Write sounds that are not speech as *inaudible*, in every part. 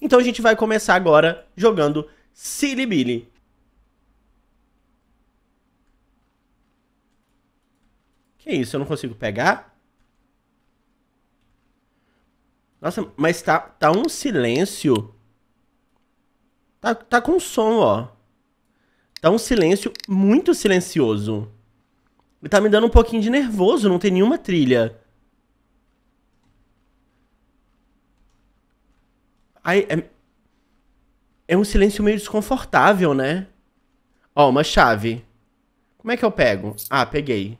Então a gente vai começar agora jogando Silly Billy. Que isso, eu não consigo pegar? Nossa, mas tá, tá um silêncio. Tá, tá com som, ó. Tá um silêncio muito silencioso. Ele tá me dando um pouquinho de nervoso, não tem nenhuma trilha. é... é um silêncio meio desconfortável, né? Ó, uma chave. Como é que eu pego? Ah, peguei.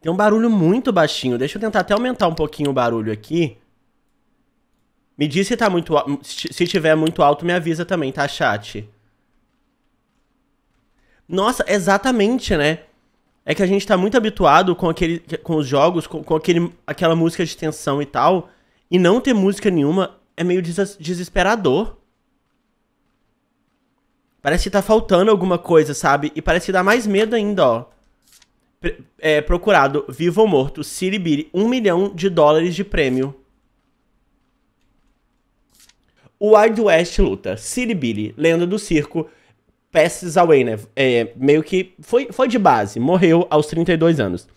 Tem um barulho muito baixinho. Deixa eu tentar até aumentar um pouquinho o barulho aqui. Me diz se tá muito se tiver muito alto, me avisa também, tá, chat? Nossa, exatamente, né? é que a gente tá muito habituado com, aquele, com os jogos, com, com aquele, aquela música de tensão e tal, e não ter música nenhuma é meio des desesperador. Parece que tá faltando alguma coisa, sabe? E parece que dá mais medo ainda, ó. P é, procurado, vivo ou morto, Siribiri, um milhão de dólares de prêmio. O Wild West luta Siribiri, lenda do circo, passes away, né? É, meio que foi, foi de base, morreu aos 32 anos.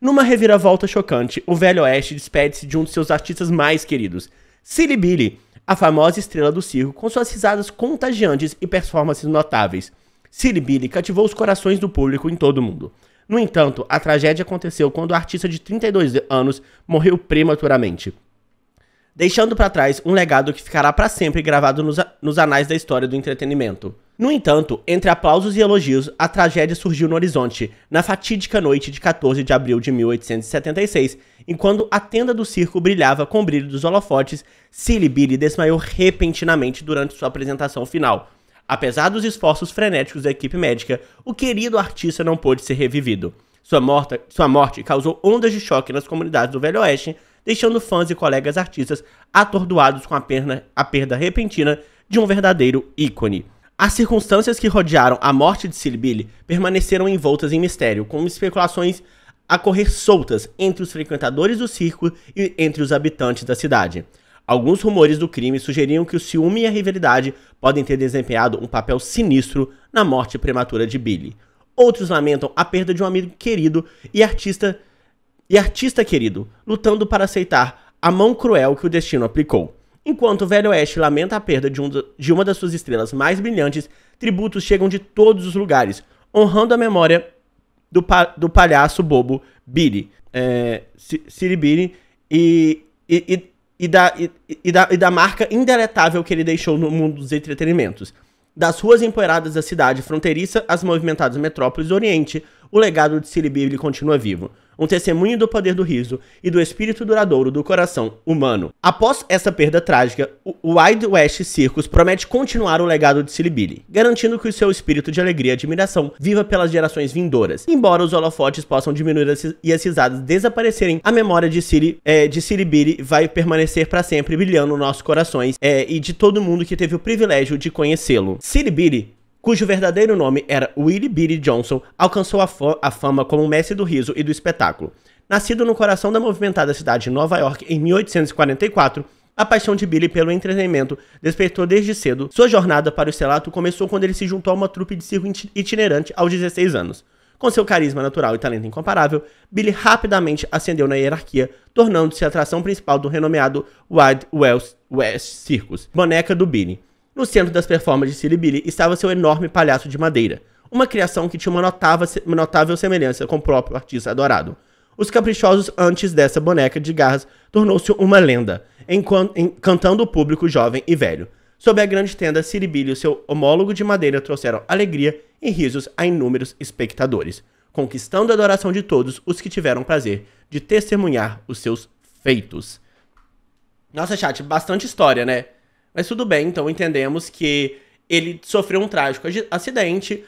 Numa reviravolta chocante, o Velho Oeste despede-se de um de seus artistas mais queridos, Silly Billy, a famosa estrela do circo, com suas risadas contagiantes e performances notáveis. Silly Billy cativou os corações do público em todo o mundo. No entanto, a tragédia aconteceu quando o artista de 32 anos morreu prematuramente deixando para trás um legado que ficará para sempre gravado nos, nos anais da história do entretenimento. No entanto, entre aplausos e elogios, a tragédia surgiu no horizonte, na fatídica noite de 14 de abril de 1876, enquanto a tenda do circo brilhava com o brilho dos holofotes, Silly Billy desmaiou repentinamente durante sua apresentação final. Apesar dos esforços frenéticos da equipe médica, o querido artista não pôde ser revivido. Sua, morte sua morte causou ondas de choque nas comunidades do Velho Oeste, deixando fãs e colegas artistas atordoados com a, perna, a perda repentina de um verdadeiro ícone. As circunstâncias que rodearam a morte de Silly permaneceram envoltas em mistério, com especulações a correr soltas entre os frequentadores do circo e entre os habitantes da cidade. Alguns rumores do crime sugeriam que o ciúme e a rivalidade podem ter desempenhado um papel sinistro na morte prematura de Billy. Outros lamentam a perda de um amigo querido e artista e artista querido, lutando para aceitar a mão cruel que o destino aplicou. Enquanto o Velho Oeste lamenta a perda de, um, de uma das suas estrelas mais brilhantes, tributos chegam de todos os lugares, honrando a memória do, pa, do palhaço bobo Billy, é, Siri e, e, e, e, da, e, da, e da marca indeletável que ele deixou no mundo dos entretenimentos. Das ruas empoeiradas da cidade fronteiriça às movimentadas metrópoles do Oriente, o legado de Siribib continua vivo, um testemunho do poder do riso e do espírito duradouro do coração humano. Após essa perda trágica, o Wide West Circus promete continuar o legado de Silibili, garantindo que o seu espírito de alegria e admiração viva pelas gerações vindouras. Embora os holofotes possam diminuir e as risadas desaparecerem, a memória de, Siri, é, de Silibili vai permanecer para sempre brilhando nos nossos corações é, e de todo mundo que teve o privilégio de conhecê-lo. Silibili cujo verdadeiro nome era Willie Billy Johnson, alcançou a, fama como mestre do riso e do espetáculo. Nascido no coração da movimentada cidade de Nova York em 1844, a paixão de Billy pelo entretenimento despertou desde cedo. Sua jornada para o estelato começou quando ele se juntou a uma trupe de circo itinerante aos 16 anos. Com seu carisma natural e talento incomparável, Billy rapidamente ascendeu na hierarquia, tornando-se a atração principal do renomeado Wild West, West Circus, boneca do Billy. No centro das performances de Silibili estava seu enorme palhaço de madeira, uma criação que tinha uma, notável semelhança com o próprio artista adorado. Os caprichosos antes dessa boneca de garras tornou-se uma lenda, encantando o público jovem e velho. Sob a grande tenda, Siribili e seu homólogo de madeira trouxeram alegria e risos a inúmeros espectadores, conquistando a adoração de todos os que tiveram prazer de testemunhar os seus feitos. Nossa, chat, bastante história, né? Mas tudo bem, então entendemos que ele sofreu um trágico acidente.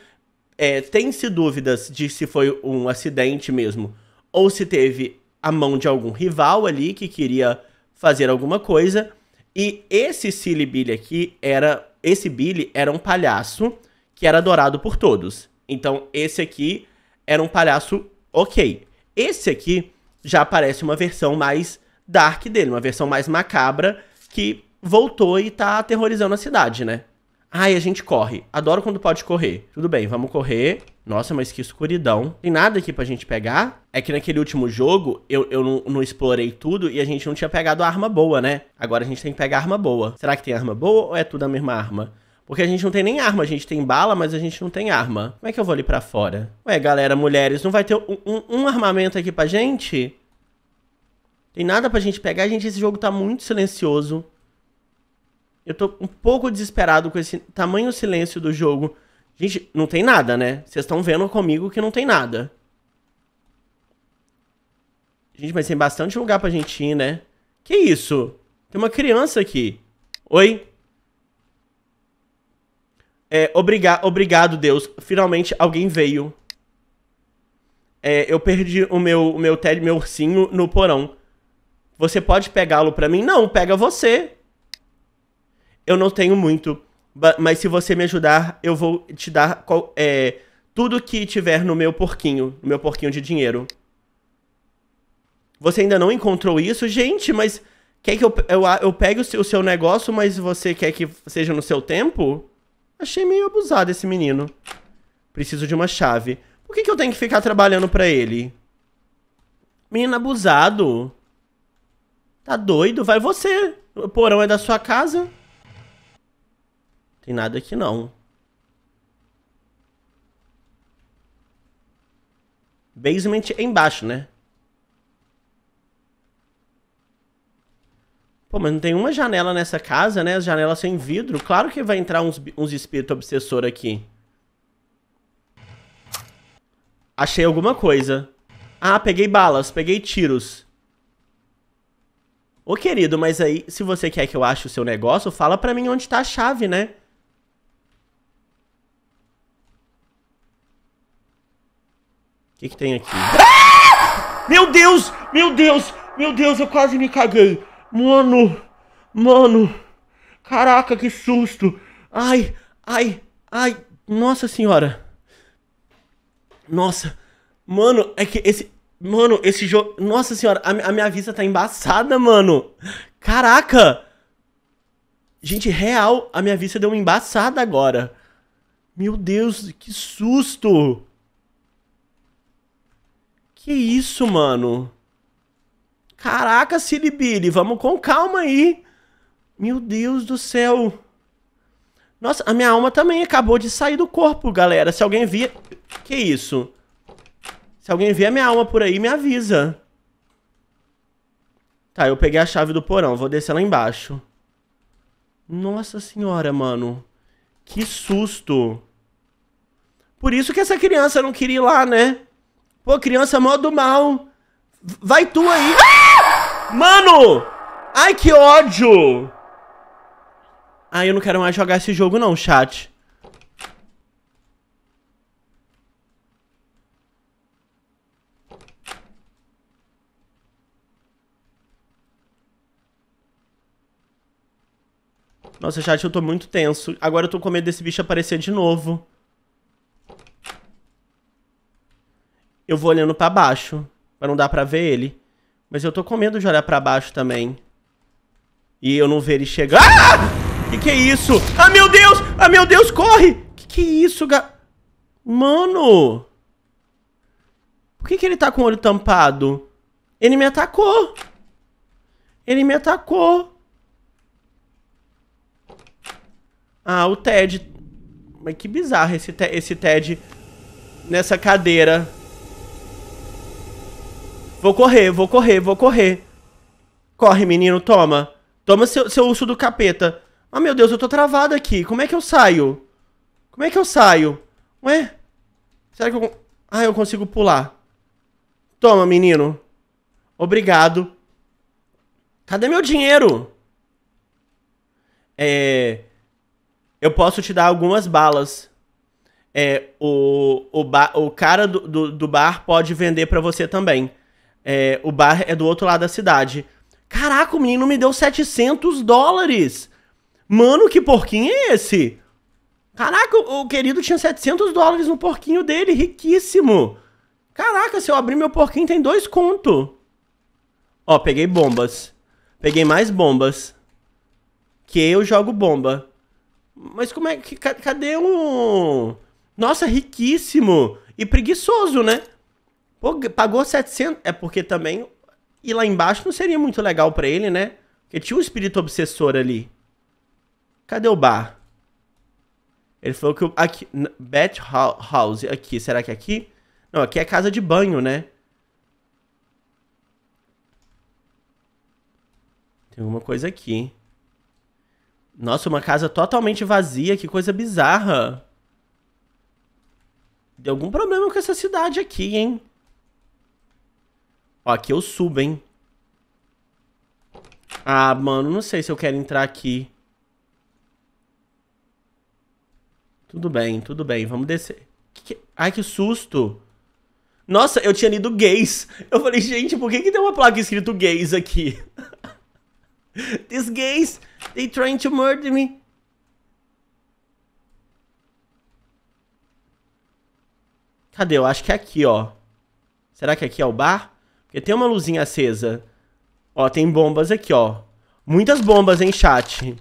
É, Tem-se dúvidas de se foi um acidente mesmo ou se teve a mão de algum rival ali que queria fazer alguma coisa. E esse Silly Billy aqui era. Esse Billy era um palhaço que era adorado por todos. Então, esse aqui era um palhaço ok. Esse aqui já aparece uma versão mais dark dele, uma versão mais macabra que voltou e tá aterrorizando a cidade, né? Ai, a gente corre. Adoro quando pode correr. Tudo bem, vamos correr. Nossa, mas que escuridão. Tem nada aqui pra gente pegar? É que naquele último jogo eu, eu não, não, explorei tudo e a gente não tinha pegado a arma boa, né? Agora a gente tem que pegar a arma boa. Será que tem arma boa ou é tudo a mesma arma? Porque a gente não tem nem arma, a gente tem bala, mas a gente não tem arma. Como é que eu vou ali pra fora? Ué, galera, mulheres, não vai ter um, um, um armamento aqui pra gente? Tem nada pra gente pegar, gente. Esse jogo tá muito silencioso. Eu tô um pouco desesperado com esse tamanho silêncio do jogo. Gente, não tem nada, né? Vocês estão vendo comigo que não tem nada. Gente, mas tem bastante lugar pra gente ir, né? Que isso? Tem uma criança aqui. Oi? É, obriga obrigado, Deus. Finalmente alguém veio. É, eu perdi o meu, o meu, tel meu ursinho no porão. Você pode pegá-lo pra mim? Não, pega você eu não tenho muito, mas se você me ajudar, eu vou te dar qual, é, tudo que tiver no meu porquinho, no meu porquinho de dinheiro. Você ainda não encontrou isso? Gente, mas quer que eu, eu, eu pegue o seu, o seu negócio, mas você quer que seja no seu tempo? Achei meio abusado esse menino. Preciso de uma chave. Por que, que eu tenho que ficar trabalhando pra ele? Menino abusado. Tá doido? Vai você. O porão é da sua casa. Tem nada aqui não. Basement é embaixo, né? Pô, mas não tem uma janela nessa casa, né? As janelas sem vidro. Claro que vai entrar uns, uns espíritos obsessores aqui. Achei alguma coisa. Ah, peguei balas, peguei tiros. Ô, querido, mas aí, se você quer que eu ache o seu negócio, fala pra mim onde tá a chave, né? que, que tem aqui? Ah! Meu Deus! Meu Deus! Meu Deus, eu quase me caguei. Mano, mano. Caraca, que susto. Ai, ai, ai. Nossa senhora. Nossa. Mano, é que esse... Mano, esse jogo... Nossa senhora, a, a minha vista tá embaçada, mano. Caraca. Gente, real, a minha vista deu uma embaçada agora. Meu Deus, que susto. Que isso, mano? Caraca, Silibili, vamos com calma aí. Meu Deus do céu. Nossa, a minha alma também acabou de sair do corpo, galera. Se alguém via... Que isso? Se alguém vê a minha alma por aí, me avisa. Tá, eu peguei a chave do porão. Vou descer lá embaixo. Nossa senhora, mano. Que susto. Por isso que essa criança não queria ir lá, né? Pô, criança mó do mal. Vai tu aí. Ah! Mano! Ai, que ódio! Ai, eu não quero mais jogar esse jogo não, chat. Nossa, chat, eu tô muito tenso. Agora eu tô com medo desse bicho aparecer de novo. eu vou olhando para baixo, para não dar para ver ele. Mas eu tô com medo de olhar para baixo também. E eu não ver ele chegar. Ah! Que que é isso? Ah, meu Deus! Ah, meu Deus, corre! Que que é isso, ga... Mano! Por que que ele tá com o olho tampado? Ele me atacou! Ele me atacou! Ah, o Ted. Mas que bizarro esse, te esse Ted nessa cadeira. Vou correr, vou correr, vou correr. Corre, menino, toma. Toma seu, seu urso do capeta. Ah, oh, meu Deus, eu tô travado aqui. Como é que eu saio? Como é que eu saio? Ué? Será que eu... Ah, eu consigo pular. Toma, menino. Obrigado. Cadê meu dinheiro? É... Eu posso te dar algumas balas. É, o, o, ba... o cara do, do, do bar pode vender para você também é, o bar é do outro lado da cidade. Caraca, o menino me deu 700 dólares. Mano, que porquinho é esse? Caraca, o, o querido tinha 700 dólares no porquinho dele, riquíssimo. Caraca, se eu abrir meu porquinho tem dois conto. Ó, peguei bombas. Peguei mais bombas. Que eu jogo bomba. Mas como é que. Cadê o. Nossa, riquíssimo! E preguiçoso, né? Pô, pagou 700. É porque também. E lá embaixo não seria muito legal para ele, né? Porque tinha um espírito obsessor ali. Cadê o bar? Ele falou que. O, aqui, Bat House, aqui. Será que é aqui? Não, aqui é casa de banho, né? Tem alguma coisa aqui. Nossa, uma casa totalmente vazia. Que coisa bizarra. Deu algum problema com essa cidade aqui, hein? aqui eu subo, hein? Ah, mano, não sei se eu quero entrar aqui. Tudo bem, tudo bem. Vamos descer. Que que... Ai, que susto. Nossa, eu tinha lido gays. Eu falei, gente, por que, que tem uma placa escrito gays aqui? *laughs* These gays, they trying to murder me. Cadê? Eu acho que é aqui, ó. Será que é aqui é o bar? Porque tem uma luzinha acesa. Ó, tem bombas aqui, ó. Muitas bombas, hein, chat.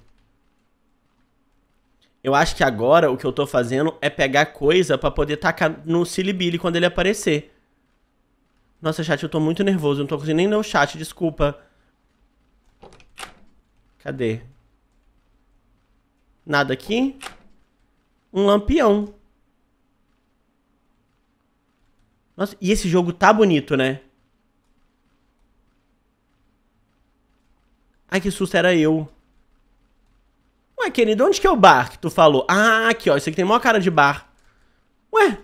Eu acho que agora o que eu tô fazendo é pegar coisa pra poder tacar no Silibili quando ele aparecer. Nossa, chat, eu tô muito nervoso. Eu não tô conseguindo nem ler o chat, desculpa. Cadê? Nada aqui. Um lampião. Nossa, e esse jogo tá bonito, né? Ai, que susto, era eu. Ué, querido, onde que é o bar que tu falou? Ah, aqui, ó. Isso aqui tem maior cara de bar. Ué.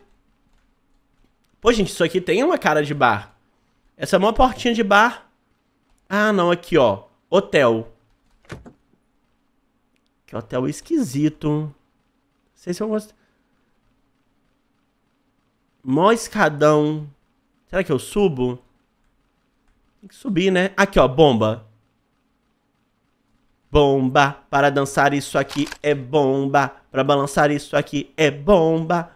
Pô, gente, isso aqui tem uma cara de bar. Essa é uma portinha de bar. Ah, não, aqui, ó. Hotel. Que hotel esquisito. Não sei se eu gosto. Mó escadão. Será que eu subo? Tem que subir, né? Aqui, ó, bomba bomba. Para dançar isso aqui é bomba. Para balançar isso aqui é bomba.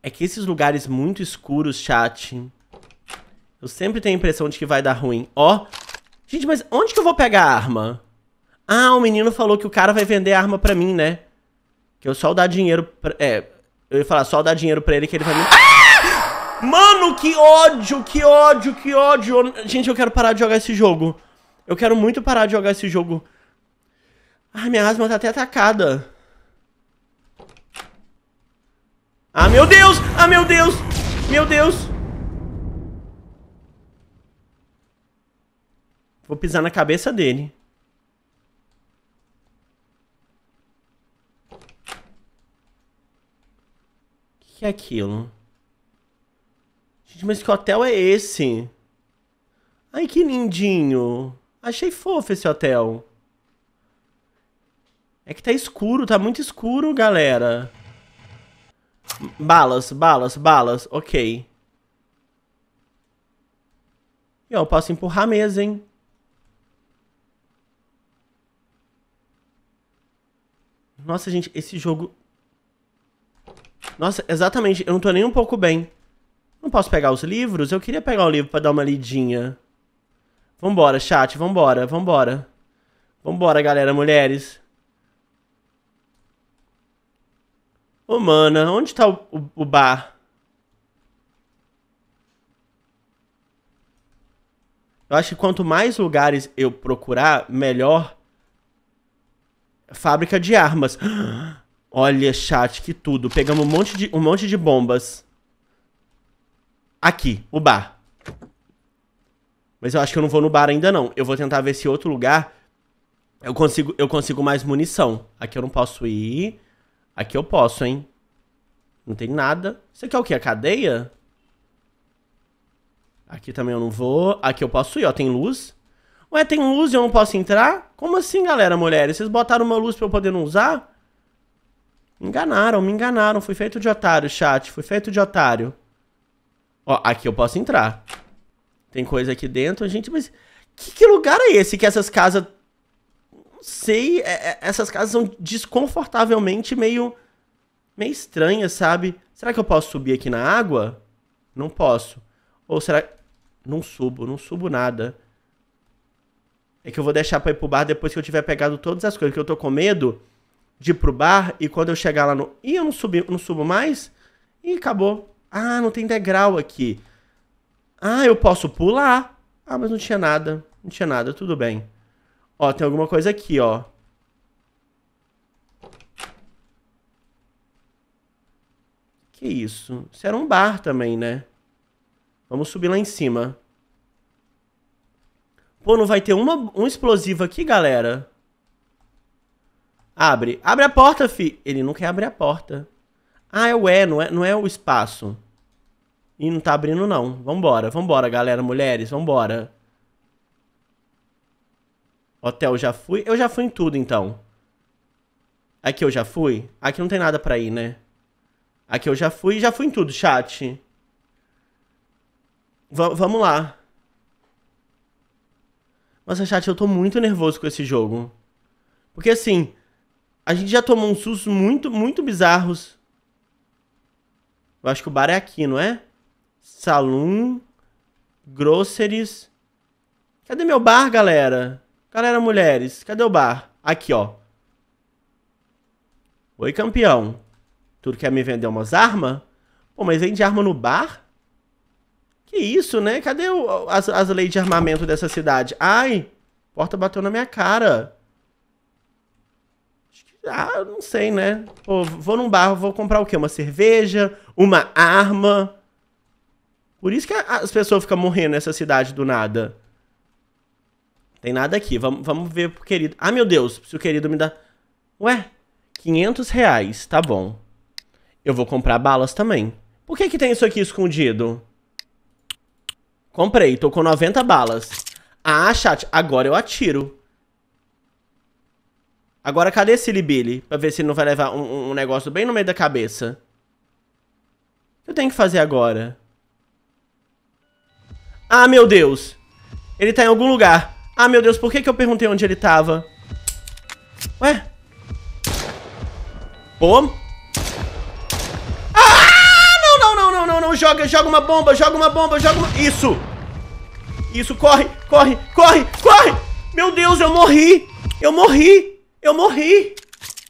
É que esses lugares muito escuros, chat. Eu sempre tenho a impressão de que vai dar ruim. Ó. Gente, mas onde que eu vou pegar a arma? Ah, o menino falou que o cara vai vender a arma pra mim, né? Que eu só dar dinheiro pra... É, eu ia falar, só dar dinheiro pra ele que ele vai me... Ah! Mano, que ódio, que ódio, que ódio. Gente, eu quero parar de jogar esse jogo. Eu quero muito parar de jogar esse jogo. Ah, minha asma tá até atacada. Ah, meu Deus! Ah, meu Deus! Meu Deus! Vou pisar na cabeça dele. O que é aquilo? Gente, mas que hotel é esse? Ai, que lindinho achei fofo esse hotel. É que tá escuro, tá muito escuro, galera. Balas, balas, balas, ok. E ó, eu posso empurrar a mesa, hein. Nossa, gente, esse jogo... Nossa, exatamente, eu não tô nem um pouco bem. Não posso pegar os livros? Eu queria pegar o livro pra dar uma lidinha. Vambora, chat, vambora, vambora. Vambora, galera, mulheres. Ô, oh, mana, onde tá o, o, o bar? Eu acho que quanto mais lugares eu procurar, melhor. Fábrica de armas. *gasps* Olha, chat, que tudo. Pegamos um monte de, um monte de bombas. Aqui, o bar. Mas eu acho que eu não vou no bar ainda não. Eu vou tentar ver se outro lugar eu consigo, eu consigo mais munição. Aqui eu não posso ir. Aqui eu posso, hein? Não tem nada. Isso aqui é o quê? A cadeia? Aqui também eu não vou. Aqui eu posso ir, ó. Tem luz. Ué, tem luz e eu não posso entrar? Como assim, galera, mulheres? Vocês botaram uma luz pra eu poder não usar? Me enganaram, me enganaram. Fui feito de otário, chat. Fui feito de otário. Ó, aqui eu posso entrar tem coisa aqui dentro. A gente, mas que, que lugar é esse que essas casas. Não sei, é, é, essas casas são desconfortavelmente meio. meio estranhas, sabe? Será que eu posso subir aqui na água? Não posso. Ou será. Não subo, não subo nada. É que eu vou deixar pra ir pro bar depois que eu tiver pegado todas as coisas, que eu tô com medo de ir pro bar e quando eu chegar lá no. Ih, eu não, subi, não subo mais? Ih, acabou. Ah, não tem degrau aqui. Ah, eu posso pular. Ah, mas não tinha nada. Não tinha nada, tudo bem. Ó, tem alguma coisa aqui, ó. Que isso? Isso era um bar também, né? Vamos subir lá em cima. Pô, não vai ter uma, um explosivo aqui, galera? Abre. Abre a porta, fi. Ele não quer abrir a porta. Ah, é o E, não é, não é o espaço. E não tá abrindo, não. Vambora, vambora, galera, mulheres, vambora. Hotel já fui? Eu já fui em tudo, então. Aqui eu já fui? Aqui não tem nada pra ir, né? Aqui eu já fui, já fui em tudo, chat. V vamos lá. Nossa, chat, eu tô muito nervoso com esse jogo. Porque, assim, a gente já tomou uns sustos muito, muito bizarros. Eu acho que o bar é aqui, não é? saloon, groceries. Cadê meu bar, galera? Galera, mulheres, cadê o bar? Aqui, ó. Oi, campeão. Tu quer me vender umas armas? Pô, mas vende arma no bar? Que isso, né? Cadê o, as, as leis de armamento dessa cidade? Ai, porta bateu na minha cara. Ah, não sei, né? Pô, vou num bar, vou comprar o quê? Uma cerveja? Uma arma? Por isso que as pessoas ficam morrendo nessa cidade do nada. Tem nada aqui. Vamos vamo ver pro querido. Ah, meu Deus. Se o querido me dá... Ué, 500 reais. Tá bom. Eu vou comprar balas também. Por que que tem isso aqui escondido? Comprei. Tô com 90 balas. Ah, chat. Agora eu atiro. Agora cadê esse Billy? Pra ver se ele não vai levar um, um negócio bem no meio da cabeça. O que eu tenho que fazer agora? Ah, meu Deus. Ele tá em algum lugar. Ah, meu Deus, por que, que eu perguntei onde ele tava? Ué? Pô? Ah! Não, não, não, não, não, não. Joga, joga uma bomba, joga uma bomba, joga uma... Isso! Isso, corre, corre, corre, corre! Meu Deus, eu morri! Eu morri! Eu morri!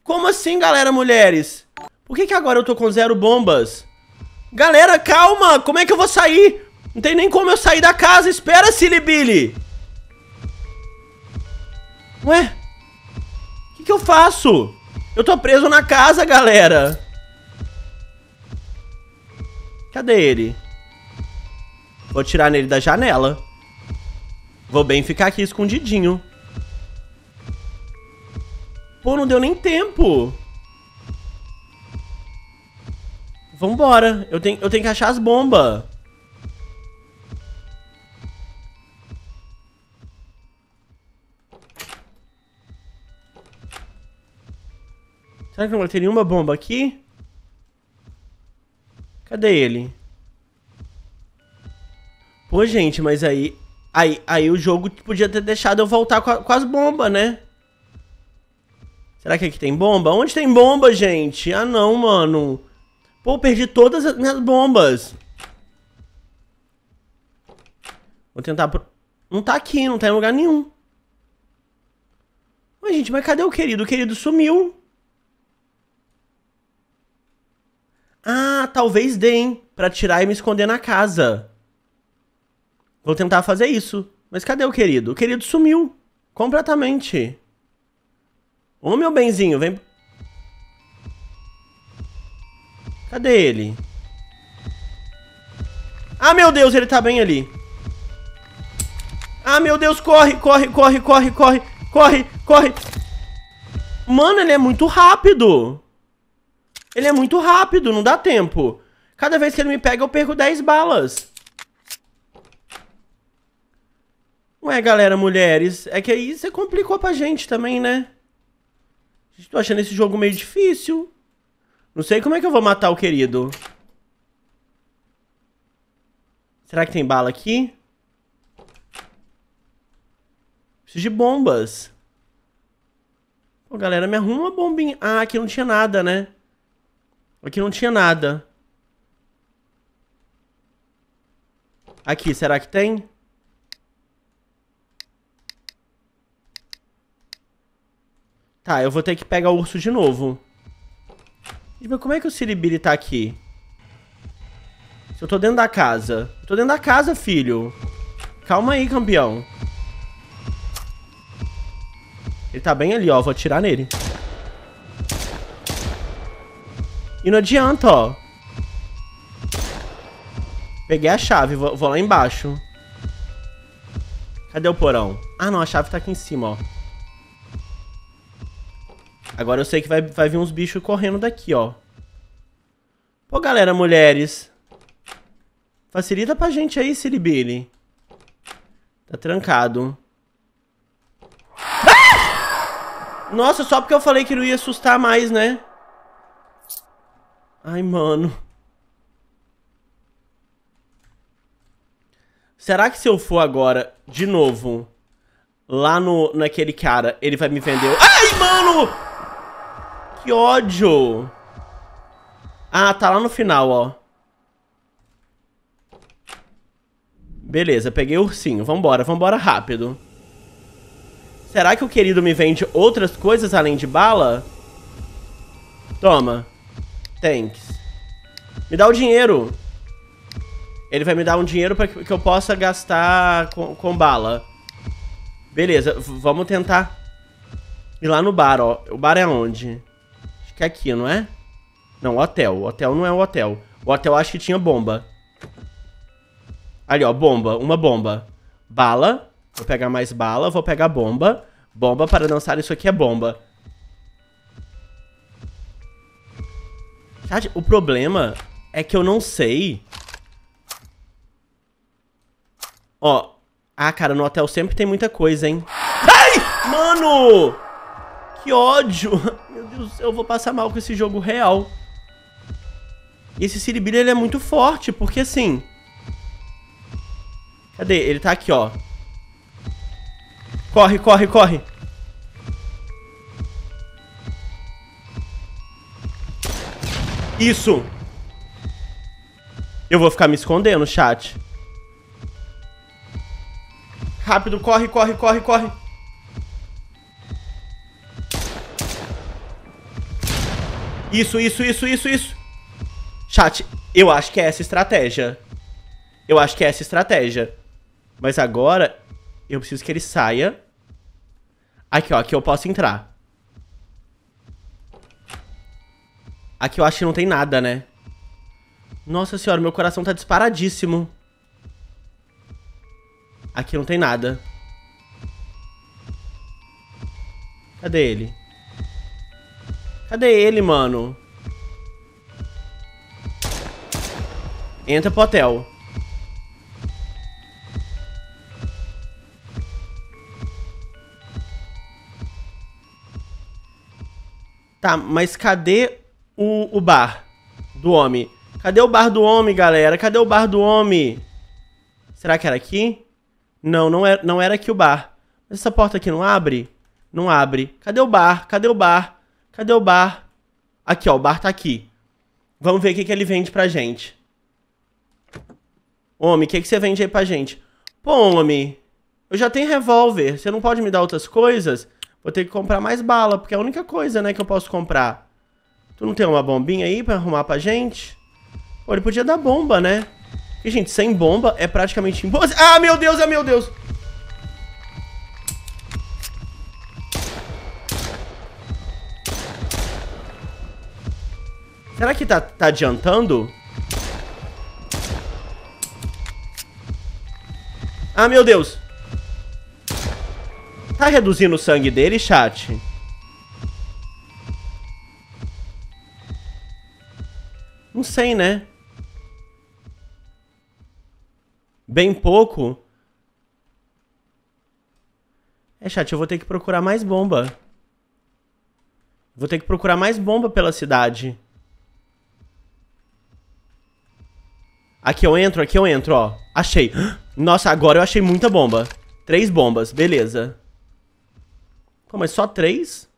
Como assim, galera, mulheres? Por que que agora eu tô com zero bombas? Galera, calma! Como é que eu vou sair? Não tem nem como eu sair da casa. Espera, Silly Billy. Ué? O que, que eu faço? Eu tô preso na casa, galera. Cadê ele? Vou tirar nele da janela. Vou bem ficar aqui escondidinho. Pô, não deu nem tempo. Vambora. Eu tenho, eu tenho que achar as bombas. Será que não vai ter nenhuma bomba aqui? Cadê ele? Pô, gente, mas aí... Aí, aí o jogo podia ter deixado eu voltar com, a, com as bombas, né? Será que aqui tem bomba? Onde tem bomba, gente? Ah, não, mano. Pô, perdi todas as minhas bombas. Vou tentar... Pro... Não tá aqui, não tá em lugar nenhum. Mas, gente, mas cadê o querido? O querido sumiu. Ah, talvez hein? para tirar e me esconder na casa. Vou tentar fazer isso. Mas cadê o querido? O querido sumiu. Completamente. Ô, meu benzinho, vem... Cadê ele? Ah, meu Deus, ele tá bem ali. Ah, meu Deus, corre, corre, corre, corre, corre, corre, corre. Mano, ele é muito rápido. Ele é muito rápido, não dá tempo. Cada vez que ele me pega, eu perco 10 balas. Ué, galera, mulheres, é que aí você complicou pra gente também, né? Tô achando esse jogo meio difícil. Não sei como é que eu vou matar o querido. Será que tem bala aqui? Preciso de bombas. Pô, galera, me arruma uma bombinha. Ah, aqui não tinha nada, né? Aqui não tinha nada. Aqui, será que tem? Tá, eu vou ter que pegar o urso de novo. Mas como é que o Siribiri tá aqui? Se eu tô dentro da casa. Eu tô dentro da casa, filho. Calma aí, campeão. Ele tá bem ali, ó. Vou atirar nele. E não adianta, ó. Peguei a chave, vou, vou lá embaixo. Cadê o porão? Ah, não, a chave tá aqui em cima, ó. Agora eu sei que vai, vai vir uns bichos correndo daqui, ó. Pô, galera, mulheres. Facilita pra gente aí, Billy. Tá trancado. Ah! Nossa, só porque eu falei que não ia assustar mais, né? Ai, mano. Será que se eu for agora, de novo, lá no, naquele cara, ele vai me vender... Ai, mano! Que ódio! Ah, tá lá no final, ó. Beleza, peguei o ursinho. Vambora, vambora rápido. Será que o querido me vende outras coisas além de bala? Toma tanks. Me dá o dinheiro. Ele vai me dar um dinheiro para que eu possa gastar com, com bala. Beleza, vamos tentar ir lá no bar, ó. O bar é onde? Acho que é aqui, não é? Não, hotel. O hotel não é o hotel. O hotel acho que tinha bomba. Ali, ó, bomba. Uma bomba. Bala. Vou pegar mais bala, vou pegar bomba. Bomba para dançar, isso aqui é bomba. O problema é que eu não sei. Ó. Ah, cara, no hotel sempre tem muita coisa, hein? Ai! Mano! Que ódio! *laughs* Meu Deus, eu vou passar mal com esse jogo real. E esse Siribira, ele é muito forte, porque assim... Cadê? Ele tá aqui, ó. Corre, corre, corre. Isso. Eu vou ficar me escondendo, chat. Rápido, corre, corre, corre, corre. Isso, isso, isso, isso, isso. Chat, eu acho que é essa estratégia. Eu acho que é essa estratégia. Mas agora, eu preciso que ele saia. Aqui, ó, aqui eu posso entrar. Aqui eu acho que não tem nada, né? Nossa senhora, meu coração tá disparadíssimo. Aqui não tem nada. Cadê ele? Cadê ele, mano? Entra pro hotel. Tá, mas cadê o, o bar do homem. Cadê o bar do homem, galera? Cadê o bar do homem? Será que era aqui? Não, não era, não era aqui o bar. Mas essa porta aqui não abre? Não abre. Cadê o bar? Cadê o bar? Cadê o bar? Aqui, ó, o bar tá aqui. Vamos ver o que, que ele vende pra gente. Homem, o que, que você vende aí pra gente? Pô, homem, eu já tenho revólver. Você não pode me dar outras coisas? Vou ter que comprar mais bala, porque é a única coisa, né, que eu posso comprar. Tu não tem uma bombinha aí pra arrumar pra gente? Pô, ele podia dar bomba, né? Porque, gente, sem bomba é praticamente impossível. Ah, meu Deus, ah, meu Deus! Será que tá, tá adiantando? Ah, meu Deus! Tá reduzindo o sangue dele, chat? Não sei, né? Bem pouco. É, chat, eu vou ter que procurar mais bomba. Vou ter que procurar mais bomba pela cidade. Aqui eu entro, aqui eu entro, ó. Achei. *gasps* Nossa, agora eu achei muita bomba. Três bombas, beleza. Pô, mas só três?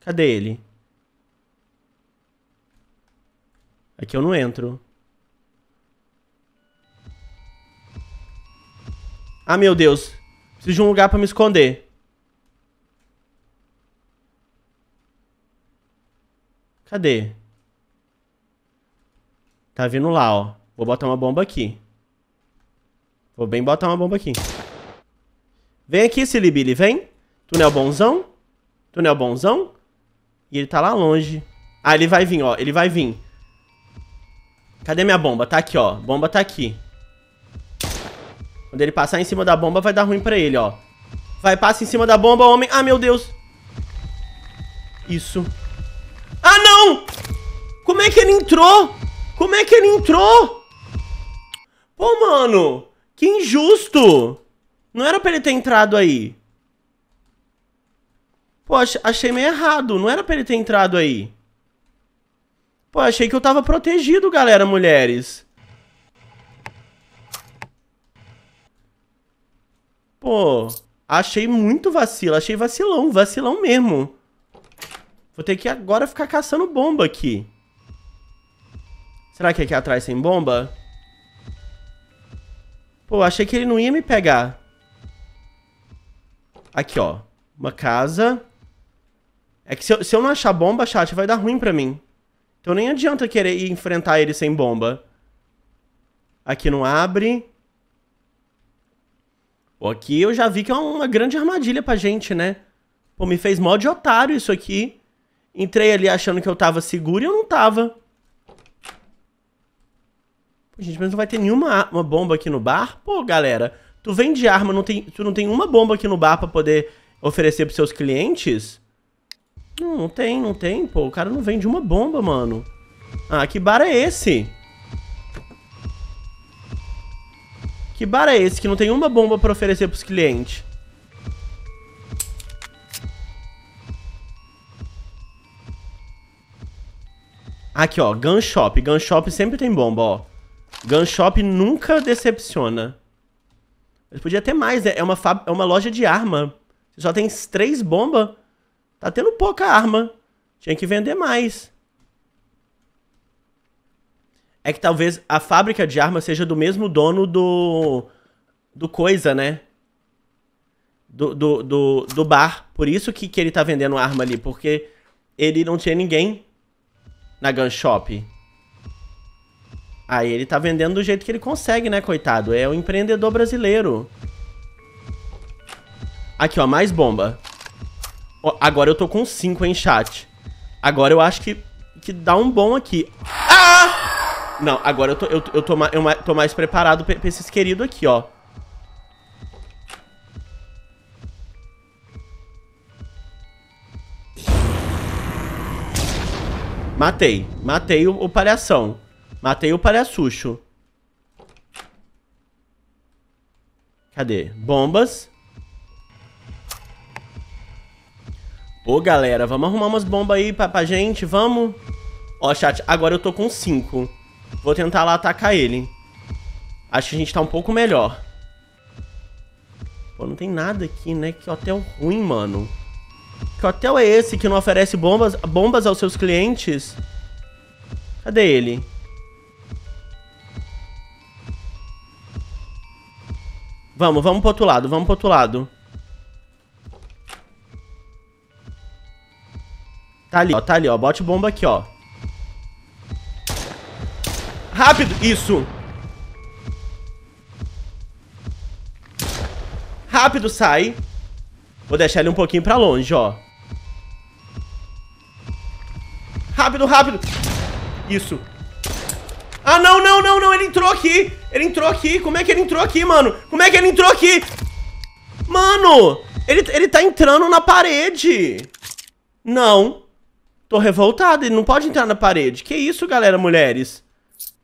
Cadê ele? Aqui eu não entro. Ah, meu Deus. Preciso de um lugar pra me esconder. Cadê? Tá vindo lá, ó. Vou botar uma bomba aqui. Vou bem botar uma bomba aqui. Vem aqui, Silibili, vem. Túnel é bonzão. Túnel é bonzão. E ele tá lá longe. Ah, ele vai vir, ó. Ele vai vir. Cadê minha bomba? Tá aqui, ó. Bomba tá aqui. Quando ele passar em cima da bomba, vai dar ruim pra ele, ó. Vai, passa em cima da bomba, homem. Ah, meu Deus. Isso. Ah, não! Como é que ele entrou? Como é que ele entrou? Pô, mano. Que injusto. Não era pra ele ter entrado aí. Pô, achei meio errado. Não era pra ele ter entrado aí. Pô, achei que eu tava protegido, galera, mulheres. Pô, achei muito vacilo, achei vacilão, vacilão mesmo. Vou ter que agora ficar caçando bomba aqui. Será que aqui atrás tem bomba? Pô, achei que ele não ia me pegar. Aqui, ó. Uma casa. É que se eu, se eu não achar bomba, chat, vai dar ruim pra mim. Então nem adianta querer enfrentar ele sem bomba. Aqui não abre. Pô, aqui eu já vi que é uma grande armadilha pra gente, né? Pô, me fez mó de otário isso aqui. Entrei ali achando que eu tava seguro e eu não tava. Pô, gente, mas não vai ter nenhuma uma bomba aqui no bar? Pô, galera, tu vende arma, não tem, tu não tem uma bomba aqui no bar pra poder oferecer pros seus clientes? Não, não tem, não tem, pô. O cara não vende uma bomba, mano. Ah, que bar é esse? Que bar é esse que não tem uma bomba pra oferecer pros clientes? Aqui, ó. Gun Shop. Gun Shop sempre tem bomba, ó. Gun Shop nunca decepciona. Mas podia ter mais, né? É uma, é uma loja de arma. Só tem três bombas. Tá tendo pouca arma. Tinha que vender mais. É que talvez a fábrica de armas seja do mesmo dono do. do coisa, né? Do, do, do, do bar. Por isso que, que ele tá vendendo arma ali, porque ele não tinha ninguém na gun shop. Aí ele tá vendendo do jeito que ele consegue, né, coitado? É o um empreendedor brasileiro. Aqui, ó, mais bomba. Agora eu tô com 5 em chat. Agora eu acho que, que dá um bom aqui. Ah! Não, agora eu tô, eu, eu tô, eu tô mais preparado pra, pra esses queridos aqui, ó. Matei. Matei o, o palhação. Matei o palhaçucho. Cadê? Bombas. Ô, galera, vamos arrumar umas bombas aí pra, pra gente, vamos? Ó, chat, agora eu tô com 5. Vou tentar lá atacar ele. Acho que a gente tá um pouco melhor. Pô, não tem nada aqui, né? Que hotel ruim, mano. Que hotel é esse que não oferece bombas, bombas aos seus clientes? Cadê ele? Vamos, vamos pro outro lado, vamos pro outro lado. Tá ali, ó, tá ali, ó. Bote bomba aqui, ó. Rápido! Isso! Rápido, sai. Vou deixar ele um pouquinho pra longe, ó. Rápido, rápido. Isso. Ah, não, não, não, não. Ele entrou aqui. Ele entrou aqui. Como é que ele entrou aqui, mano? Como é que ele entrou aqui? Mano, ele, ele tá entrando na parede. Não. Tô revoltado, ele não pode entrar na parede. Que isso, galera, mulheres?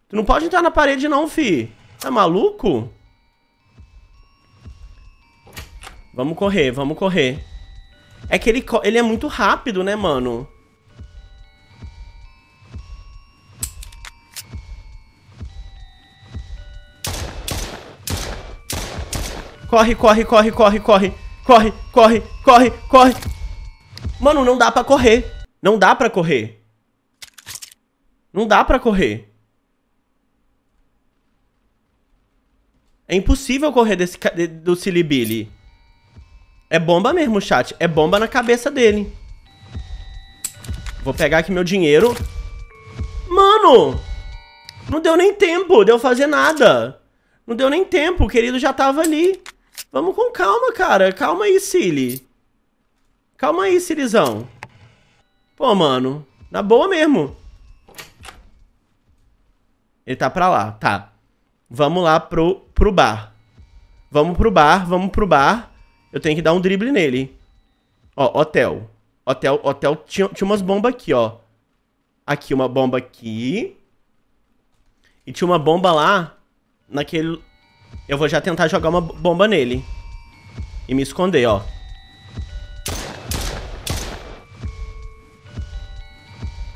Tu não pode entrar na parede não, fi. Tá maluco? Vamos correr, vamos correr. É que ele, ele é muito rápido, né, mano? Corre, corre, corre, corre, corre. Corre, corre, corre, corre. Mano, não dá pra correr. Não dá pra correr. Não dá pra correr. É impossível correr desse, do Silly Billy. É bomba mesmo, chat. É bomba na cabeça dele. Vou pegar aqui meu dinheiro. Mano! Não deu nem tempo de eu fazer nada. Não deu nem tempo. O querido já tava ali. Vamos com calma, cara. Calma aí, Silly. Calma aí, Silizão. Pô, mano, na boa mesmo. Ele tá pra lá, tá. Vamos lá pro, pro bar. Vamos pro bar, vamos pro bar. Eu tenho que dar um drible nele. Ó, hotel. Hotel, hotel tinha, tinha umas bombas aqui, ó. Aqui uma bomba aqui. E tinha uma bomba lá naquele... Eu vou já tentar jogar uma bomba nele. E me esconder, ó.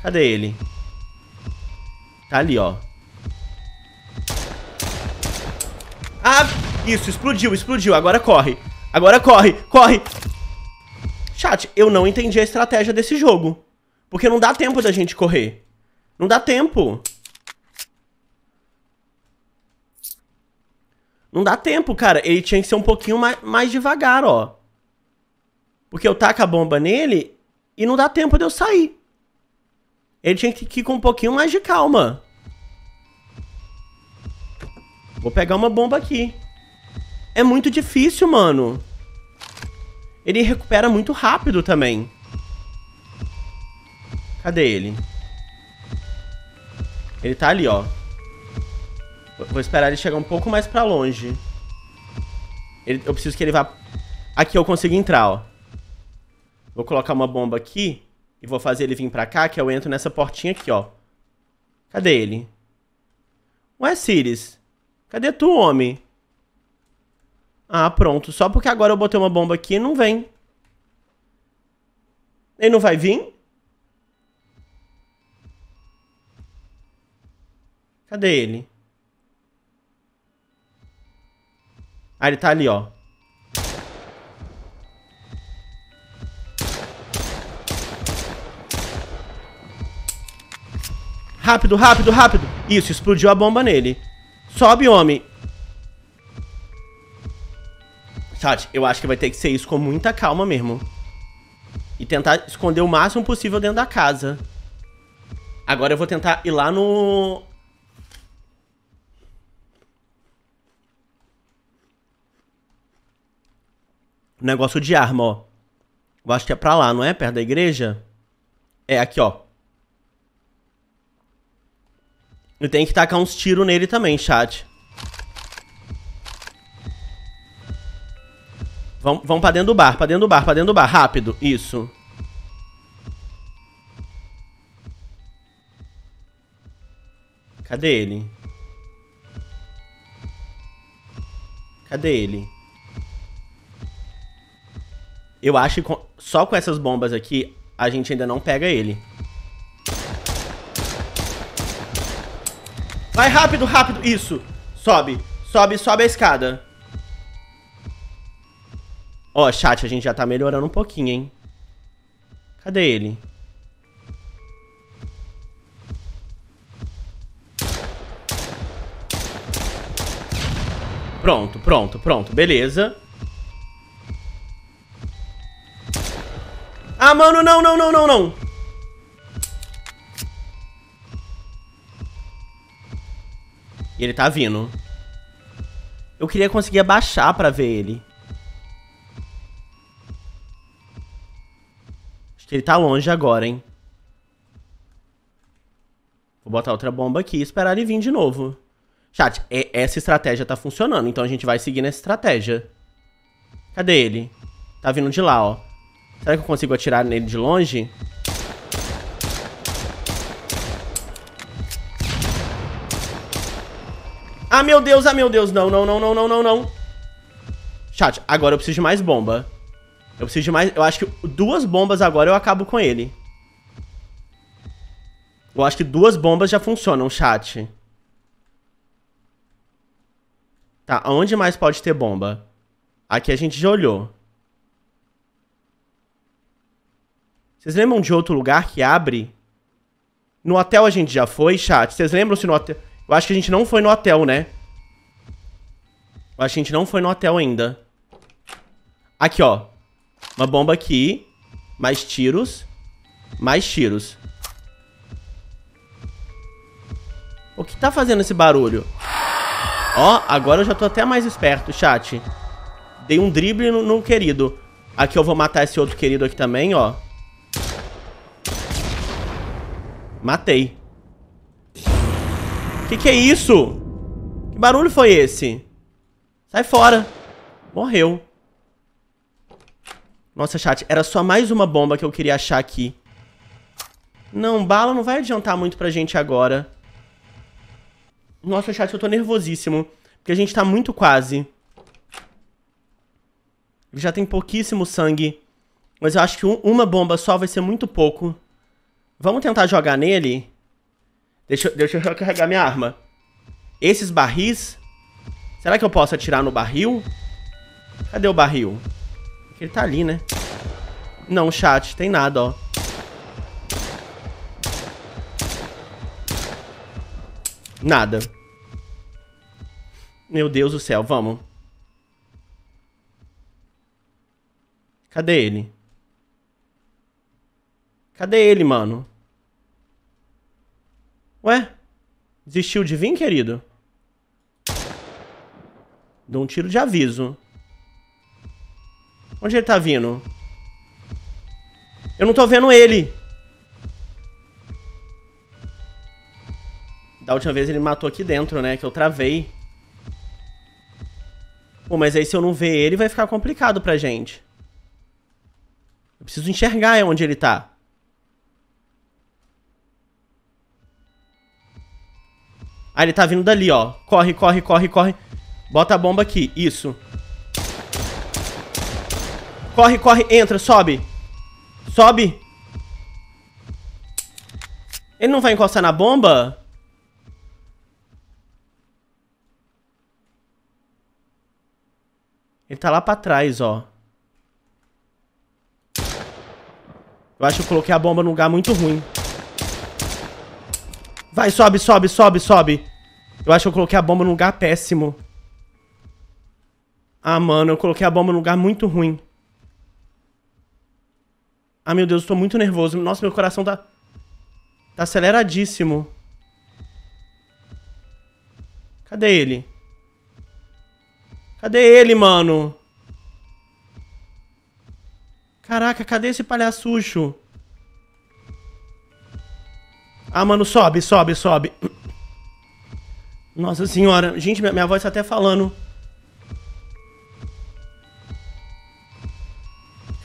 Cadê ele? Tá ali, ó. Ah, isso, explodiu, explodiu. Agora corre. Agora corre, corre. Chat, eu não entendi a estratégia desse jogo. Porque não dá tempo da gente correr. Não dá tempo. Não dá tempo, cara. Ele tinha que ser um pouquinho mais, mais devagar, ó. Porque eu taco a bomba nele e não dá tempo de eu sair. Ele tinha que ir com um pouquinho mais de calma. Vou pegar uma bomba aqui. É muito difícil, mano. Ele recupera muito rápido também. Cadê ele? Ele tá ali, ó. Vou esperar ele chegar um pouco mais pra longe. Ele, eu preciso que ele vá... Aqui eu consigo entrar, ó. Vou colocar uma bomba aqui e vou fazer ele vir pra cá, que eu entro nessa portinha aqui, ó. Cadê ele? Ué, Sirius? Cadê tu, homem? Ah, pronto. Só porque agora eu botei uma bomba aqui, não vem. Ele não vai vir? Cadê ele? Ah, ele tá ali, ó. Rápido, rápido, rápido. Isso, explodiu a bomba nele. Sobe, homem. Chat, eu acho que vai ter que ser isso com muita calma mesmo. E tentar esconder o máximo possível dentro da casa. Agora eu vou tentar ir lá no... Negócio de arma, ó. Eu acho que é pra lá, não é? Perto da igreja? É, aqui, ó. Eu tenho que tacar uns tiros nele também, chat. Vamos vão pra dentro do bar, pra dentro do bar, pra dentro do bar. Rápido, isso. Cadê ele? Cadê ele? Eu acho que só com essas bombas aqui, a gente ainda não pega ele. Vai rápido, rápido. Isso. Sobe. Sobe, sobe a escada. Ó, chat, a gente já tá melhorando um pouquinho, hein? Cadê ele? Pronto, pronto, pronto. Beleza. Ah, mano, não, não, não, não, não. ele tá vindo. Eu queria conseguir abaixar pra ver ele. Acho que ele tá longe agora, hein. Vou botar outra bomba aqui e esperar ele vir de novo. Chat, essa estratégia tá funcionando, então a gente vai seguir nessa estratégia. Cadê ele? Tá vindo de lá, ó. Será que eu consigo atirar nele de longe? Ah, meu Deus, ah, meu Deus. Não, não, não, não, não, não, não. Chat, agora eu preciso de mais bomba. Eu preciso de mais... Eu acho que duas bombas agora eu acabo com ele. Eu acho que duas bombas já funcionam, chat. Tá, onde mais pode ter bomba? Aqui a gente já olhou. Vocês lembram de outro lugar que abre? No hotel a gente já foi, chat? Vocês lembram se no hotel... Eu acho que a gente não foi no hotel, né? Eu acho que a gente não foi no hotel ainda. Aqui, ó. Uma bomba aqui. Mais tiros. Mais tiros. O que tá fazendo esse barulho? Ó, agora eu já tô até mais esperto, chat. Dei um drible no, no querido. Aqui eu vou matar esse outro querido aqui também, ó. Matei. Que que é isso? Que barulho foi esse? Sai fora. Morreu. Nossa, chat, era só mais uma bomba que eu queria achar aqui. Não, bala não vai adiantar muito pra gente agora. Nossa, chat, eu tô nervosíssimo. Porque a gente tá muito quase. Já tem pouquíssimo sangue. Mas eu acho que um, uma bomba só vai ser muito pouco. Vamos tentar jogar nele? Deixa, deixa eu recarregar minha arma. Esses barris... Será que eu posso atirar no barril? Cadê o barril? Ele tá ali, né? Não, chat, tem nada, ó. Nada. Meu Deus do céu, vamos. Cadê ele? Cadê ele, mano? Ué? Desistiu de vir, querido? Dou um tiro de aviso. Onde ele tá vindo? Eu não tô vendo ele. Da última vez ele matou aqui dentro, né? Que eu travei. Pô, mas aí se eu não ver ele vai ficar complicado pra gente. Eu preciso enxergar onde ele tá. ele tá vindo dali, ó. Corre, corre, corre, corre. Bota a bomba aqui. Isso. Corre, corre. Entra, sobe. Sobe. Ele não vai encostar na bomba? Ele tá lá pra trás, ó. Eu acho que eu coloquei a bomba num lugar muito ruim. Vai, sobe, sobe, sobe, sobe. Eu acho que eu coloquei a bomba num lugar péssimo. Ah, mano, eu coloquei a bomba num lugar muito ruim. Ah, meu Deus, eu tô muito nervoso. Nossa, meu coração tá... Tá aceleradíssimo. Cadê ele? Cadê ele, mano? Caraca, cadê esse palhaçucho? Ah, mano, sobe, sobe, sobe. Nossa senhora. Gente, minha, minha voz tá até falando.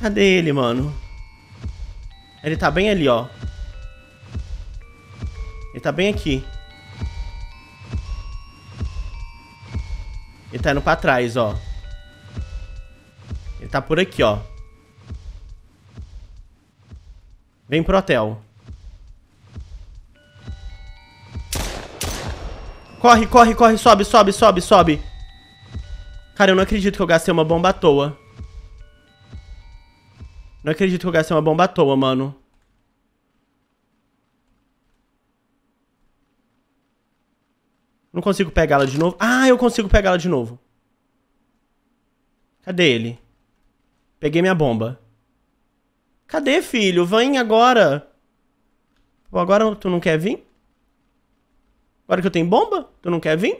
Cadê ele, mano? Ele tá bem ali, ó. Ele tá bem aqui. Ele tá indo pra trás, ó. Ele tá por aqui, ó. Vem pro hotel. Corre, corre, corre, sobe, sobe, sobe, sobe. Cara, eu não acredito que eu gastei uma bomba à toa. Não acredito que eu gastei uma bomba à toa, mano. Não consigo pegá-la de novo. Ah, eu consigo pegá-la de novo. Cadê ele? Peguei minha bomba. Cadê, filho? Vem agora. Pô, agora tu não quer vir? Agora que eu tenho bomba, tu não quer vir?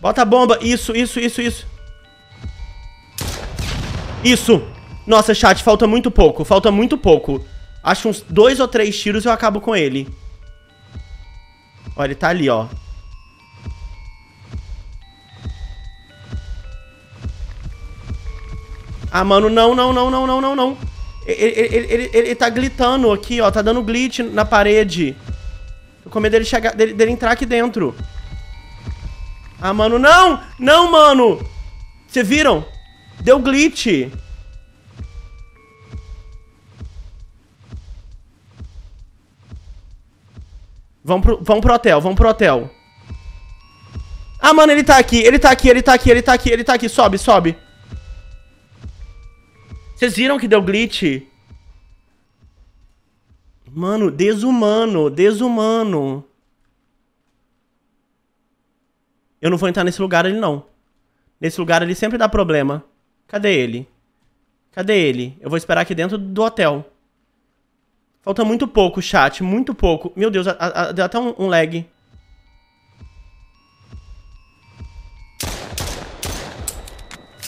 Bota a bomba. Isso, isso, isso, isso. Isso. Nossa, chat, falta muito pouco. Falta muito pouco. Acho uns dois ou três tiros e eu acabo com ele. Olha, ele tá ali, ó. Ah, mano, não, não, não, não, não, não, não. Ele, ele, ele, ele, tá glitando aqui, ó. Tá dando glitch na parede. Tô com medo dele, chegar, dele, dele entrar aqui dentro. Ah, mano, não! Não, mano! Vocês viram? Deu glitch. Vamos pro, vamos pro hotel, vamos pro hotel. Ah, mano, ele tá aqui, ele tá aqui, ele tá aqui, ele tá aqui, ele tá aqui. Sobe, sobe. Vocês viram que deu glitch? Mano, desumano, desumano. Eu não vou entrar nesse lugar ali, não. Nesse lugar ali sempre dá problema. Cadê ele? Cadê ele? Eu vou esperar aqui dentro do hotel. Falta muito pouco, chat. Muito pouco. Meu Deus, a, a, deu até um, um lag.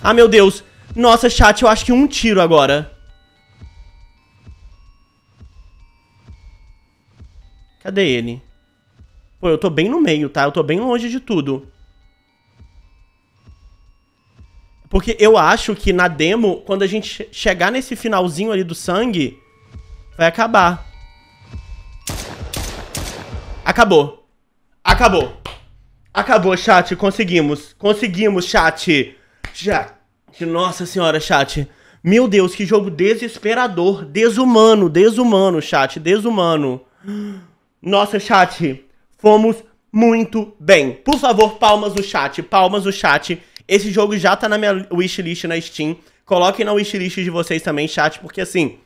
Ah, meu Deus. Nossa, chat, eu acho que um tiro agora. Cadê ele? Pô, eu tô bem no meio, tá? Eu tô bem longe de tudo. Porque eu acho que na demo, quando a gente chegar nesse finalzinho ali do sangue, vai acabar. Acabou. Acabou. Acabou, chat. Conseguimos. Conseguimos, chat. Já que, nossa senhora, chat. Meu Deus, que jogo desesperador, desumano, desumano, chat, desumano. Nossa, chat, fomos muito bem. Por favor, palmas no chat, palmas no chat. Esse jogo já tá na minha wishlist na Steam. Coloquem na wishlist de vocês também, chat, porque assim,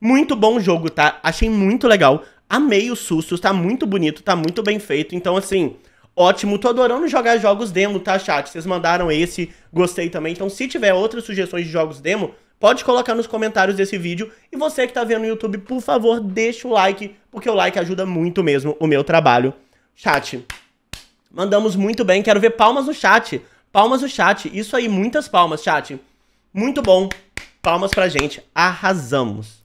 muito bom jogo, tá? Achei muito legal. Amei os sustos, tá muito bonito, tá muito bem feito. Então, assim, Ótimo, tô adorando jogar jogos demo, tá, chat? Vocês mandaram esse, gostei também. Então, se tiver outras sugestões de jogos demo, pode colocar nos comentários desse vídeo. E você que tá vendo no YouTube, por favor, deixa o like, porque o like ajuda muito mesmo o meu trabalho. Chat, mandamos muito bem. Quero ver palmas no chat. Palmas no chat. Isso aí, muitas palmas, chat. Muito bom. Palmas pra gente. Arrasamos.